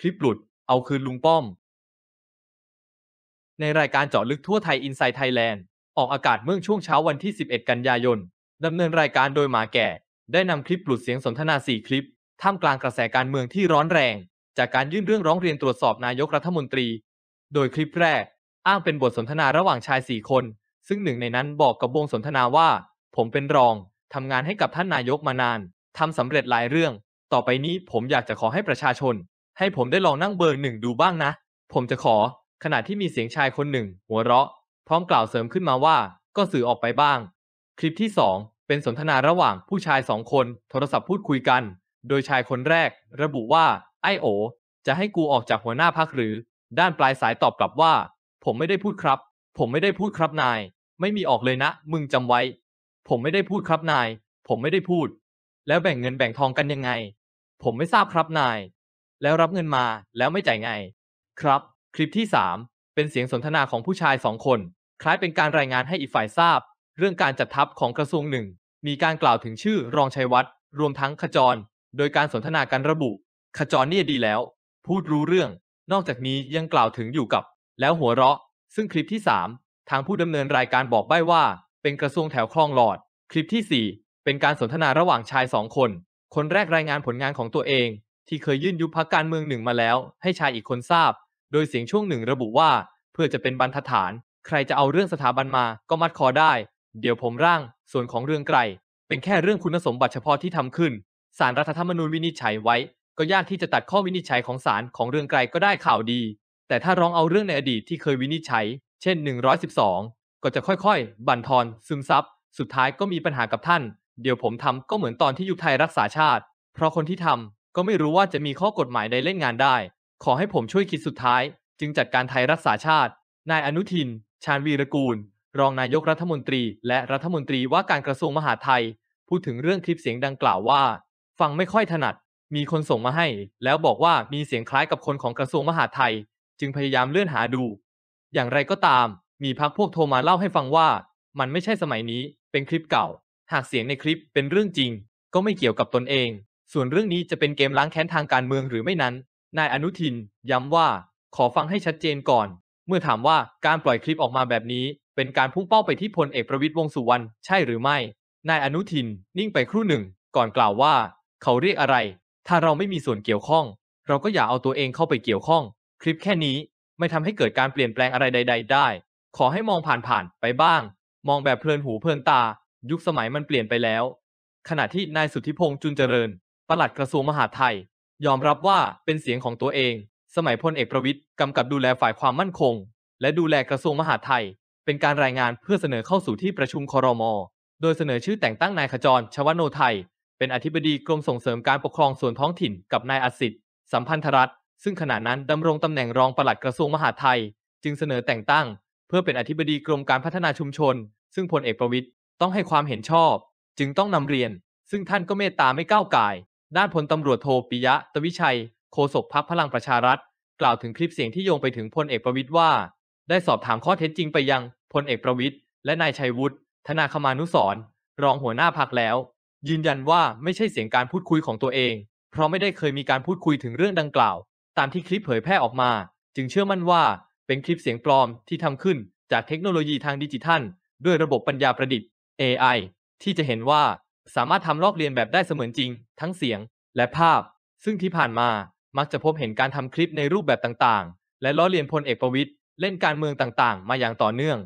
คลิปหลุด เอาคืนลุงป้อม ในรายการเจาะลึกทั่วไทยอินไซต์ไทยแลนด์ออกอากาศเมื่อช่วงเช้าวันที่ 11 กันยายน ดำเนินรายการโดยหมาแก่ ได้นำคลิปหลุดเสียงสนทนา 4 คลิป ท่ามกลางกระแสการเมืองที่ร้อนแรง จากการยื่นเรื่องร้องเรียนตรวจสอบนายกรัฐมนตรี โดยคลิปแรกอ้างเป็นบทสนทนาระหว่างชาย 4 คนซึ่งหนึ่งในนั้นบอกกับวงสนทนาว่า ผมเป็นรองทำงานให้กับท่านนายกมานานทำสำเร็จหลายเรื่อง ต่อไปนี้ผมอยากจะขอให้ประชาชนให้ผมได้ลองนั่งเบอร์หนึ่งดูบ้างนะ ผมจะขอขณะที่มีเสียงชายคนหนึ่ง หัวเราะ พร้อมกล่าวเสริมขึ้นมาว่า ก็สื่อออกไปบ้าง คลิปที่ 2 เป็นสนทนาระหว่างผู้ชายสองคนโทรศัพท์พูดคุยกัน โดยชายคนแรก ระบุว่า ไอโอจะให้กูออกจากหัวหน้าพักหรือ ด้านปลายสายตอบกลับว่า ผมไม่ได้พูดครับ ผมไม่ได้พูดครับนาย ไม่มีออกเลยนะ มึงจำไว้ ผมไม่ได้พูดครับนาย ผมไม่ได้พูด แล้วแบ่งเงินแบ่งทองกันยังไง ผมไม่ทราบครับนายแล้วรับเงินมาแล้วไม่จ่ายไง ครับ คลิปที่ 3 เป็นเสียงสนทนาของผู้ชายสองคน คล้ายเป็นการรายงานให้อีกฝ่ายทราบ เรื่องการจัดทัพของกระทรวงหนึ่ง มีการกล่าวถึงชื่อ รองชัยวัตรรวมทั้งขจร โดยการสนทนากันระบุ ขจรนี่ดีแล้ว พูดรู้เรื่อง นอกจากนี้ยังกล่าวถึงอยู่กับ แล้วหัวเราะ ซึ่งคลิปที่3ทางผู้ดำเนินรายการบอกใบ้ว่า เป็นกระทรวงแถวคลองหลอด คลิปที่ 4 เป็นการสนทนาระหว่างชายสองคน คนแรกรายงานผลงานของตัวเองที่เคยยื่นยุบพักการเมืองหนึ่งมาแล้ว ให้ชายอีกคนทราบ โดยเสียงช่วงหนึ่งระบุว่า เพื่อจะเป็นบรรทัดฐาน ใครจะเอาเรื่องสถาบันมาก็มัดคอได้ เดี๋ยวผมร่าง ส่วนของเรื่องไกล เป็นแค่เรื่องคุณสมบัติเฉพาะที่ทำขึ้น สารรัฐธรรมนูญวินิจฉัยไว้ ก็ยากที่จะตัดข้อวินิจฉัยของสารของเรื่องไกลก็ได้ข่าวดี แต่ถ้าร้องเอาเรื่องในอดีตที่เคยวินิจฉัย เช่น 112 ก็จะค่อยๆบั่นทอน ซึมซับสุดท้ายก็มีปัญหากับท่าน เดี๋ยวผมทำก็เหมือนตอนที่ยุบไทยรักษาชาติ เพราะคนที่ทำก็ไม่รู้ว่าจะมีข้อกฎหมายใดเล่นงานได้ ขอให้ผมช่วยคิดสุดท้าย จึงจัดการไทยรักษาชาติ นายอนุทิน ชาญวีรกูล รองนายกรัฐมนตรีและรัฐมนตรีว่าการกระทรวงมหาดไทย พูดถึงเรื่องคลิปเสียงดังกล่าวว่า ฟังไม่ค่อยถนัด มีคนส่งมาให้แล้วบอกว่ามีเสียงคล้ายกับคนของกระทรวงมหาดไทย จึงพยายามเลื่อนหาดู อย่างไรก็ตาม มีพักพวกโทรมาเล่าให้ฟังว่า มันไม่ใช่สมัยนี้ เป็นคลิปเก่า หากเสียงในคลิปเป็นเรื่องจริง ก็ไม่เกี่ยวกับตนเองส่วนเรื่องนี้จะเป็นเกมล้างแค้นทางการเมืองหรือไม่นั้น นายอนุทิน ย้ำว่าขอฟังให้ชัดเจนก่อน เมื่อถามว่าการปล่อยคลิปออกมาแบบนี้ เป็นการพุ่งเป้าไปที่พลเอกประวิตยวงสุวรรณใช่หรือไม่ นายอนุทินนิ่งไปครู่หนึ่งก่อนกล่าวว่า เขาเรียกอะไร ถ้าเราไม่มีส่วนเกี่ยวข้อง เราก็อย่าเอาตัวเองเข้าไปเกี่ยวข้อง คลิปแค่นี้ไม่ทำให้เกิดการเปลี่ยนแปลงอะไรใด ๆ ได้ ขอให้มองผ่านๆไปบ้าง มองแบบเพลินหูเพลินตายุคสมัยมันเปลี่ยนไปแล้ว ขณะที่นายสุทธิพงษ์จุนเจริญปลัดกระทรวงมหาดไทย ยอมรับว่าเป็นเสียงของตัวเอง สมัยพลเอกประวิตยกำกับดูแลฝ่ายความมั่นคง และดูแลกระทรวงมหาดไทย เป็นการรายงานเพื่อเสนอเข้าสู่ที่ประชุมคอรมอโดยเสนอชื่อแต่งตั้งนายขจรชวนโนไทย เป็นอธิบดีกรมส่งเสริมการปกครองส่วนท้องถิ่นกับนายอาสิทธิ์สัมพันธรัตซึ่งขณะนั้นดำรงตำแหน่งรองปลัดกระทรวงมหาดไทย จึงเสนอแต่งตั้ง เพื่อเป็นอธิบดีกรมการพัฒนาชุมชน ซึ่งพลเอกประวิตยต้องให้ความเห็นชอบ จึงต้องนำเรียน ซึ่งท่านก็เมตตาไม่ก้าวไก่ด้านพลตำรวจโทปิยะ ตวิชัย โฆษกพักพลังประชารัฐกล่าวถึงคลิปเสียงที่โยงไปถึงพลเอกประวิตยว่า ได้สอบถามข้อเท็จจริงไปยัง พลเอกประวิตยและนายชัยวุฒิธนาคมานุสรรองหัวหน้าพักแล้ว ยืนยันว่าไม่ใช่เสียงการพูดคุยของตัวเอง เพราะไม่ได้เคยมีการพูดคุยถึงเรื่องดังกล่าว ตามที่คลิปเผยแพร่ออกมา จึงเชื่อมั่นว่าเป็นคลิปเสียงปลอมที่ทำขึ้นจากเทคโนโลยีทางดิจิทัล ด้วยระบบปัญญาประดิษฐ์ AI ที่จะเห็นว่าสามารถทำลอกเลียนแบบได้เสมือนจริง ทั้งเสียงและภาพ ซึ่งที่ผ่านมามักจะพบเห็นการทำคลิปในรูปแบบต่างๆ และล้อเลียนพลเอกประวิตยเล่นการเมืองต่างๆ มาอย่างต่อเนื่อง